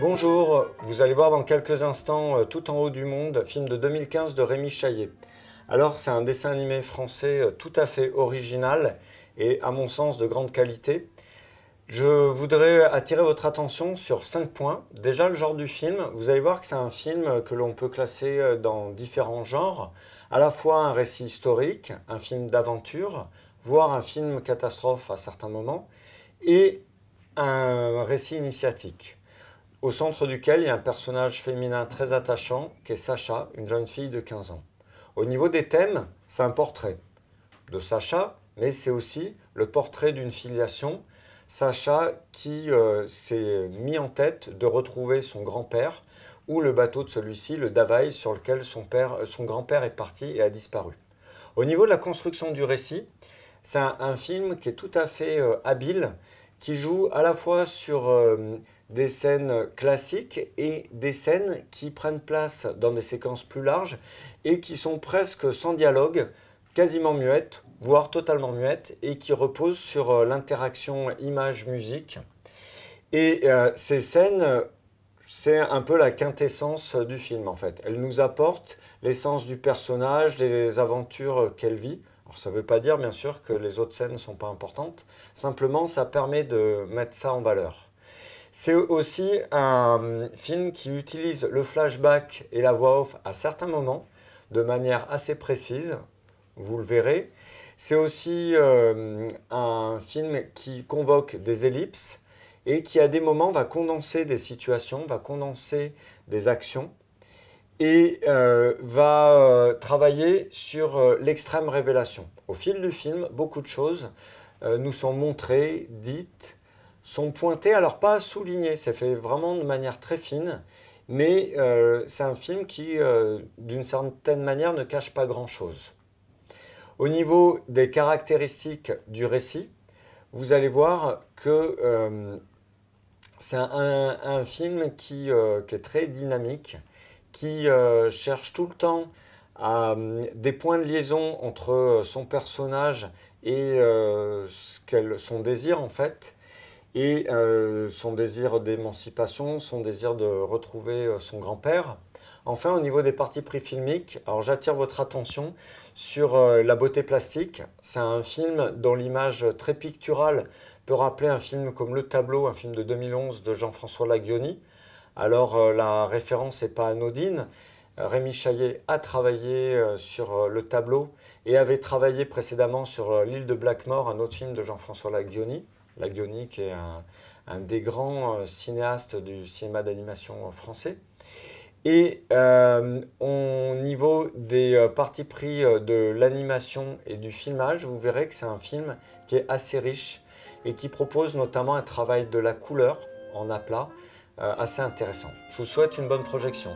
Bonjour, vous allez voir dans quelques instants euh, Tout en haut du monde, film de 2015 de Rémi Chaillet. Alors c'est un dessin animé français euh, tout à fait original et à mon sens de grande qualité. Je voudrais attirer votre attention sur cinq points. Déjà le genre du film, vous allez voir que c'est un film que l'on peut classer euh, dans différents genres, à la fois un récit historique, un film d'aventure, voire un film catastrophe à certains moments, et un récit initiatique au centre duquel il y a un personnage féminin très attachant, qui est Sacha, une jeune fille de 15 ans. Au niveau des thèmes, c'est un portrait de Sacha, mais c'est aussi le portrait d'une filiation. Sacha qui euh, s'est mis en tête de retrouver son grand-père ou le bateau de celui-ci, le Davaï, sur lequel son, euh, son grand-père est parti et a disparu. Au niveau de la construction du récit, c'est un, film qui est tout à fait euh, habile, qui joue à la fois sur des scènes classiques et des scènes qui prennent place dans des séquences plus larges et qui sont presque sans dialogue, quasiment muettes, voire totalement muettes, et qui reposent sur euh, l'interaction image-musique. Et euh, ces scènes, c'est un peu la quintessence du film en fait. Elles nous apportent l'essence du personnage, des aventures qu'elle vit, alors, ça ne veut pas dire, bien sûr, que les autres scènes ne sont pas importantes. Simplement, ça permet de mettre ça en valeur. C'est aussi un hum, film qui utilise le flashback et la voix off à certains moments de manière assez précise, vous le verrez. C'est aussi hum, un film qui convoque des ellipses et qui à des moments va condenser des situations, va condenser des actions et euh, va euh, travailler sur euh, l'extrême révélation. Au fil du film, beaucoup de choses nous sont montrées, dites, sont pointés, alors pas soulignés, c'est fait vraiment de manière très fine, mais euh, c'est un film qui, euh, d'une certaine manière, ne cache pas grand-chose. Au niveau des caractéristiques du récit, vous allez voir que euh, c'est un, film qui, qui, est très dynamique, qui cherche tout le temps à, hum, des points de liaison entre son personnage et son désir en fait et euh, son désir d'émancipation, son désir de retrouver euh, son grand-père. Enfin, au niveau des parties prix filmiques, alors j'attire votre attention sur euh, La beauté plastique. C'est un film dont l'image très picturale peut rappeler un film comme Le Tableau, un film de 2011 de Jean-François Laguioni. Alors la référence n'est pas anodine. Rémi Chaillet a travaillé sur Le Tableau et avait travaillé précédemment sur L'île de Blackmore, un autre film de Jean-François Laguioni qui est un, des grands euh, cinéastes du cinéma d'animation français. Et euh, au niveau des euh, parties pris de l'animation et du filmage, vous verrez que c'est un film qui est assez riche et qui propose notamment un travail de la couleur en aplat assez intéressant. Je vous souhaite une bonne projection.